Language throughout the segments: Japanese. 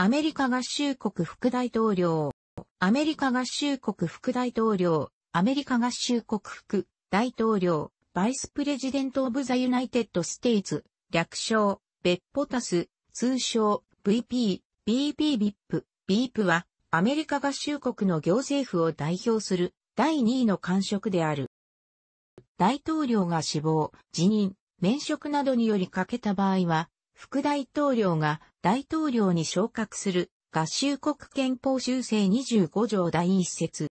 アメリカ合衆国副大統領、アメリカ合衆国副大統領、アメリカ合衆国副大統領、バイスプレジデント・オブ・ザ・ユナイテッド・ステイツ、略称、ベッポタス、通称、VP、BP ビップ、ビープは、アメリカ合衆国の行政府を代表する第2位の官職である。大統領が死亡、辞任、免職などにより欠けた場合は、副大統領が大統領に昇格する合衆国憲法修正25条第一節。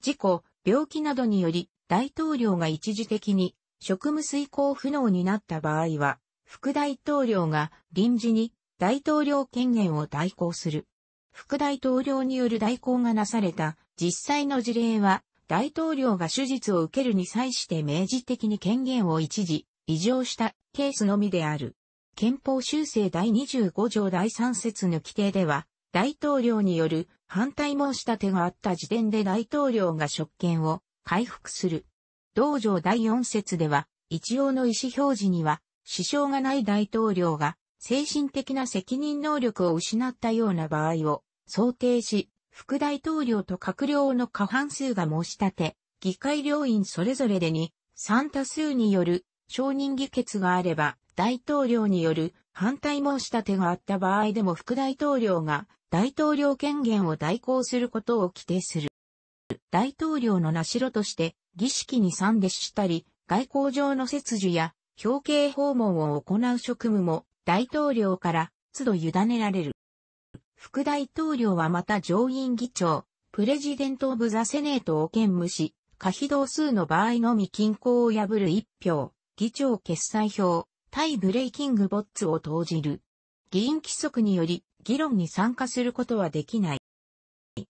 事故、病気などにより大統領が一時的に職務遂行不能になった場合は、副大統領が臨時に大統領権限を代行する。副大統領による代行がなされた実際の事例は、大統領が手術を受けるに際して明示的に権限を一時、異常したケースのみである。憲法修正第25条第3節の規定では、大統領による反対申し立てがあった時点で大統領が職権を回復する。同条第4節では、一応の意思表示には、支障がない大統領が精神的な責任能力を失ったような場合を想定し、副大統領と閣僚の過半数が申し立て、議会両院それぞれでに、3多数による承認議決があれば、大統領による反対申し立てがあった場合でも副大統領が大統領権限を代行することを規定する。大統領の名代として儀式に参列したり、外交上の切除や表敬訪問を行う職務も大統領から都度委ねられる。副大統領はまた上院議長、プレジデント・オブ・ザ・セネートを兼務し、可否同数の場合のみ均衡を破る一票、議長決裁票、対ブレイキングボッツを投じる。議員規則により議論に参加することはできない。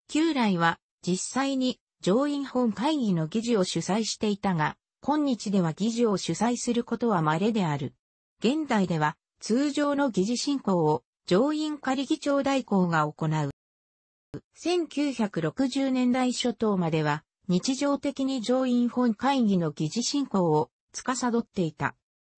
旧来は実際に上院本会議の議事を主催していたが、今日では議事を主催することは稀である。現代では通常の議事進行を上院仮議長代行が行う。1960年代初頭までは日常的に上院本会議の議事進行を司っていた。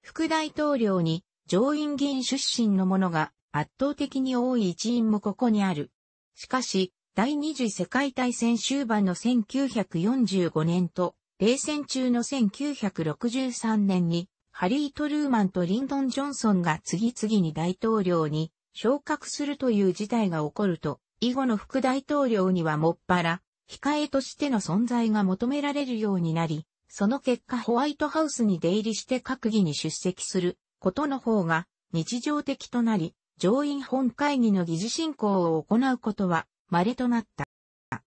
副大統領に上院議員出身の者が圧倒的に多い一員もここにある。しかし、第二次世界大戦終盤の1945年と、冷戦中の1963年に、ハリー・トルーマンとリンドン・ジョンソンが次々に大統領に昇格するという事態が起こると、以後の副大統領にはもっぱら、控えとしての存在が求められるようになり、その結果ホワイトハウスに出入りして閣議に出席することの方が日常的となり、上院本会議の議事進行を行うことは稀となった。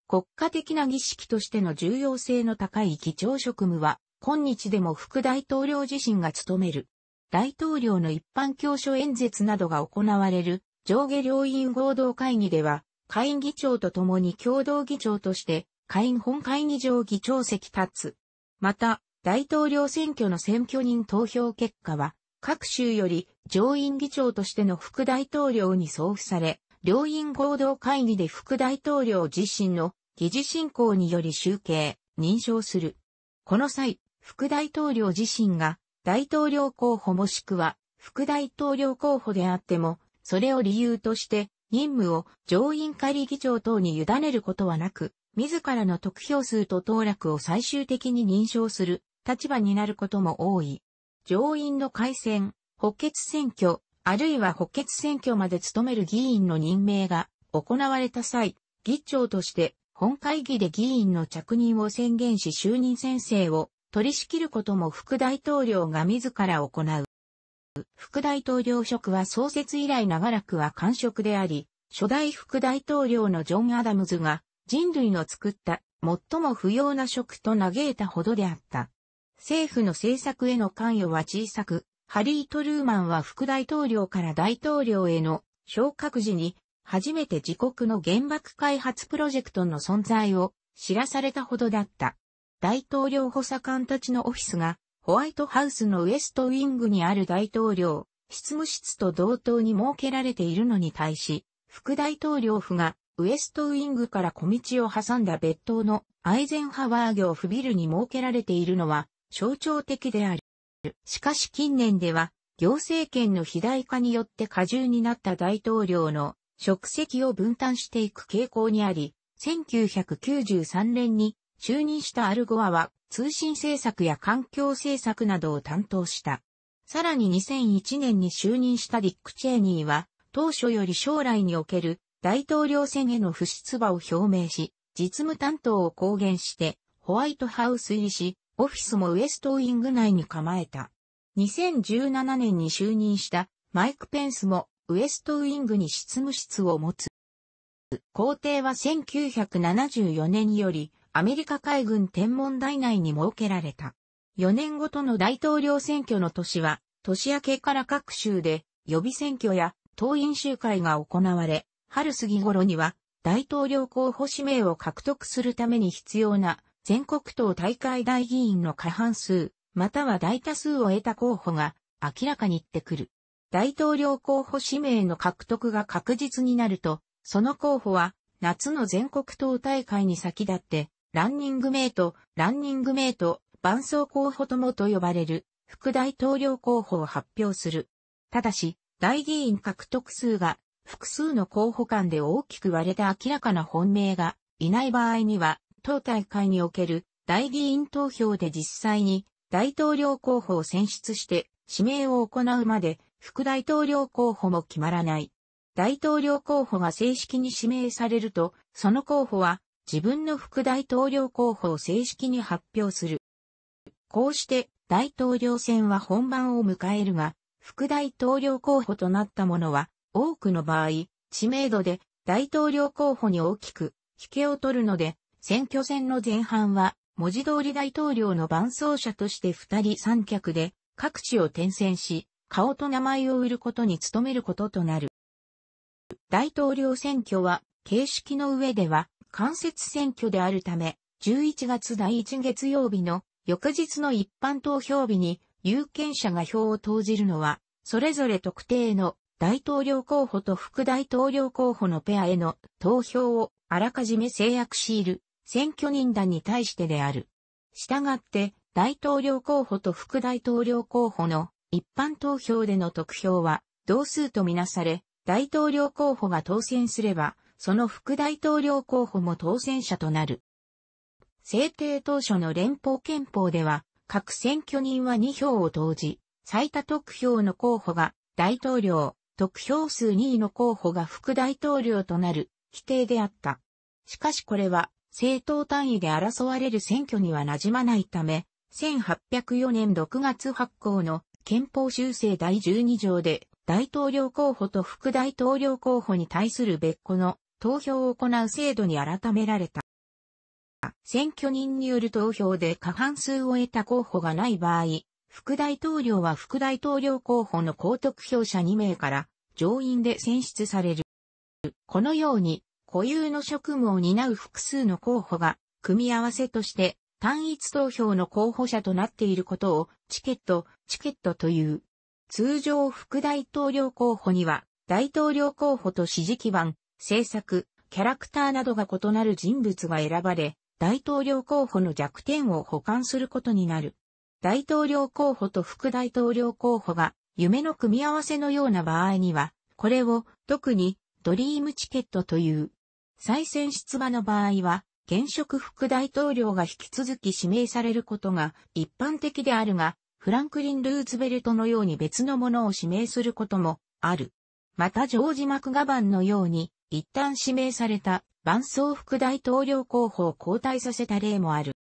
国家的な儀式としての重要性の高い議長職務は、今日でも副大統領自身が務める。大統領の一般教書演説などが行われる上下両院合同会議では、下院議長と共に共同議長として、下院本会議上議長席立つ、また、大統領選挙の選挙人投票結果は、各州より上院議長としての副大統領に送付され、両院合同会議で副大統領自身の議事進行により集計、認証する。この際、副大統領自身が大統領候補もしくは副大統領候補であっても、それを理由として任務を上院仮議長等に委ねることはなく、自らの得票数と当落を最終的に認証する立場になることも多い。上院の改選、補欠選挙、あるいは補欠選挙まで務める議員の任命が行われた際、議長として本会議で議員の着任を宣言し就任宣誓を取り仕切ることも副大統領が自ら行う。副大統領職は創設以来長らくは官職であり、初代副大統領のジョン・アダムズが人類の作った最も不要な食と嘆いたほどであった。政府の政策への関与は小さく、ハリー・トルーマンは副大統領から大統領への昇格時に、初めて自国の原爆開発プロジェクトの存在を知らされたほどだった。大統領補佐官たちのオフィスが、ホワイトハウスのウエストウィングにある大統領、執務室と同等に設けられているのに対し、副大統領府がウエストウィングから小道を挟んだ別当のアイゼンハワー行府ビルに設けられているのは象徴的である。しかし近年では、行政権の肥大化によって過重になった大統領の職責を分担していく傾向にあり、1993年に就任したアルゴアは通信政策や環境政策などを担当した。さらに2001年に就任したディック・チェーニーは当初より将来における大統領選への不出馬を表明し、実務担当を公言して、ホワイトハウス入りし、オフィスもウエストウィング内に構えた。2017年に就任したマイク・ペンスもウエストウィングに執務室を持つ。皇帝は1974年よりアメリカ海軍天文台内に設けられた。4年ごとの大統領選挙の年は、年明けから各州で予備選挙や党員集会が行われ、春過ぎ頃には大統領候補指名を獲得するために必要な全国党大会大議員の過半数、または大多数を得た候補が明らかにってくる。大統領候補指名の獲得が確実になると、その候補は夏の全国党大会に先立って、ランニングメイト、ランニングメイト、伴走候補ともと呼ばれる副大統領候補を発表する。ただし、大議員獲得数が複数の候補間で大きく割れた明らかな本命がいない場合には、当大会における代議員投票で実際に大統領候補を選出して指名を行うまで副大統領候補も決まらない。大統領候補が正式に指名されると、その候補は自分の副大統領候補を正式に発表する。こうして大統領選は本番を迎えるが、副大統領候補となった者は多くの場合、知名度で大統領候補に大きく引けを取るので、選挙戦の前半は文字通り大統領の伴走者として二人三脚で各地を転戦し、顔と名前を売ることに努めることとなる。大統領選挙は形式の上では間接選挙であるため、11月第1月曜日の翌日の一般投票日に有権者が票を投じるのは、それぞれ特定の大統領候補と副大統領候補のペアへの投票をあらかじめ制約しいる選挙人団に対してである。したがって、大統領候補と副大統領候補の一般投票での得票は同数とみなされ、大統領候補が当選すれば、その副大統領候補も当選者となる。制定当初の連邦憲法では、各選挙人は2票を投じ、最多得票の候補が大統領、得票数2位の候補が副大統領となる、規定であった。しかしこれは、政党単位で争われる選挙には馴染まないため、1804年6月発行の憲法修正第12条で、大統領候補と副大統領候補に対する別個の投票を行う制度に改められた。選挙人による投票で過半数を得た候補がない場合、副大統領は副大統領候補の高得票者2名から上院で選出される。このように固有の職務を担う複数の候補が組み合わせとして単一投票の候補者となっていることをチケット、チケットという。通常副大統領候補には大統領候補と支持基盤、政策、キャラクターなどが異なる人物が選ばれ、大統領候補の弱点を補完することになる。大統領候補と副大統領候補が夢の組み合わせのような場合には、これを特にドリームチケットという。再選出馬の場合は、現職副大統領が引き続き指名されることが一般的であるが、フランクリン・ルーズベルトのように別のものを指名することもある。またジョージ・マクガバンのように、一旦指名された、伴走副大統領候補を交代させた例もある。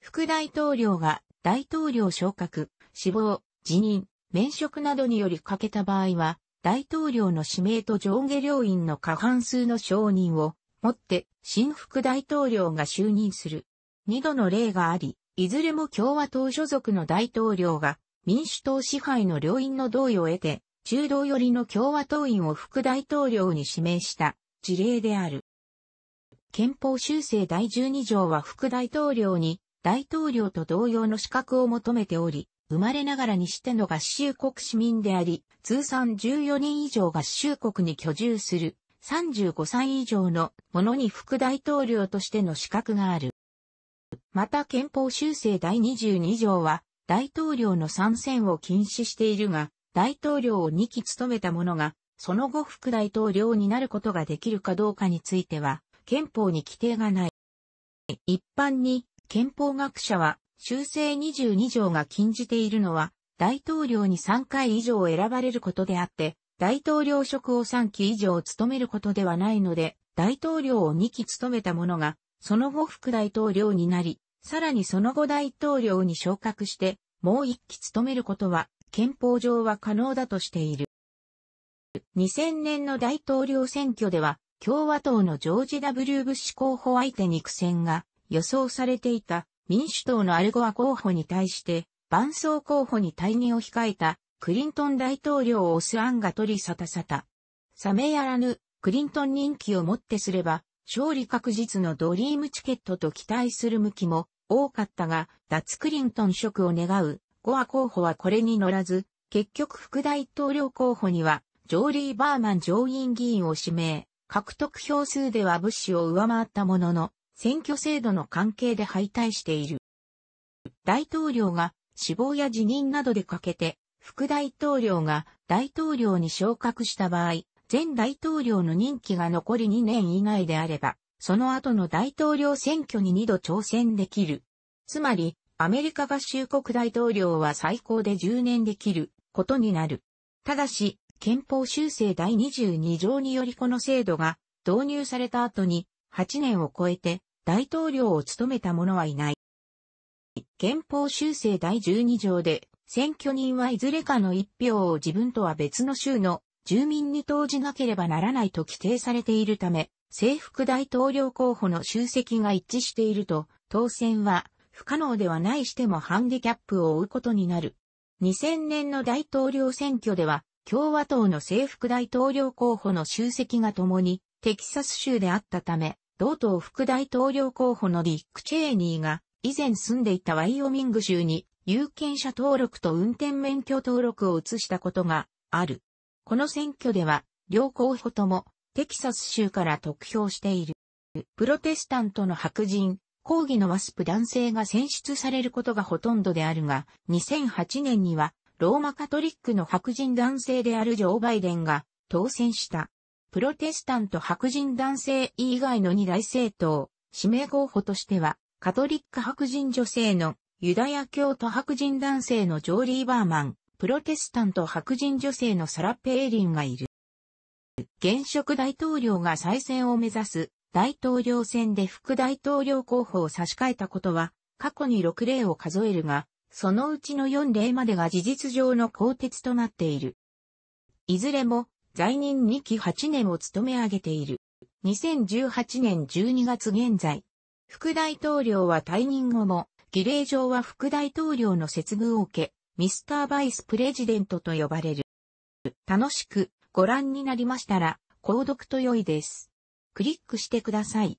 副大統領が大統領昇格、死亡、辞任、免職などにより欠けた場合は、大統領の指名と上下両院の過半数の承認をもって新副大統領が就任する。二度の例があり、いずれも共和党所属の大統領が民主党支配の両院の同意を得て、中道寄りの共和党員を副大統領に指名した事例である。憲法修正第12条は副大統領に大統領と同様の資格を求めており、生まれながらにしての合衆国市民であり、通算14人以上合衆国に居住する35歳以上の者に副大統領としての資格がある。また憲法修正第22条は、大統領の参戦を禁止しているが、大統領を2期務めた者が、その後副大統領になることができるかどうかについては、憲法に規定がない。一般に、憲法学者は、修正22条が禁じているのは、大統領に3回以上選ばれることであって、大統領職を3期以上務めることではないので、大統領を2期務めた者が、その後副大統領になり、さらにその後大統領に昇格して、もう1期務めることは、憲法上は可能だとしている。2000年の大統領選挙では、共和党のジョージ・ W・ ブッシュ候補相手に苦戦が予想されていた民主党のアルゴア候補に対して、伴走候補に退任を控えたクリントン大統領をオスアンが取り沙汰さた。冷めやらぬクリントン人気をもってすれば、勝利確実のドリームチケットと期待する向きも多かったが、脱クリントン職を願うゴア候補はこれに乗らず、結局副大統領候補には、ジョーリー・バーマン上院議員を指名、獲得票数ではブッシュを上回ったものの、選挙制度の関係で敗退している。大統領が死亡や辞任などでかけて、副大統領が大統領に昇格した場合、前大統領の任期が残り2年以内であれば、その後の大統領選挙に2度挑戦できる。つまり、アメリカ合衆国大統領は最高で10年できることになる。ただし、憲法修正第22条によりこの制度が導入された後に8年を超えて大統領を務めた者はいない。憲法修正第12条で、選挙人はいずれかの一票を自分とは別の州の住民に投じなければならないと規定されているため、政服大統領候補の集積が一致していると、当選は不可能ではないしてもハンディキャップを負うことになる。2000年の大統領選挙では、共和党の政服大統領候補の集積が共にテキサス州であったため、同党副大統領候補のディック・チェーニーが、以前住んでいたワイオミング州に、有権者登録と運転免許登録を移したことがある。この選挙では、両候補とも、テキサス州から得票している。プロテスタントの白人、抗議のワスプ男性が選出されることがほとんどであるが、2008年には、ローマカトリックの白人男性であるジョー・バイデンが当選した。プロテスタント白人男性以外の二大政党、指名候補としては、カトリック白人女性のユダヤ教徒白人男性のジョーリー・バーマン、プロテスタント白人女性のサラ・ペーリンがいる。現職大統領が再選を目指す大統領選で副大統領候補を差し替えたことは、過去に6例を数えるが、そのうちの4例までが事実上の更迭となっている。いずれも在任2期8年を務め上げている。2018年12月現在、副大統領は退任後も、儀礼上は副大統領の接遇を受け、ミスターバイスプレジデントと呼ばれる。楽しくご覧になりましたら、購読と良いです。クリックしてください。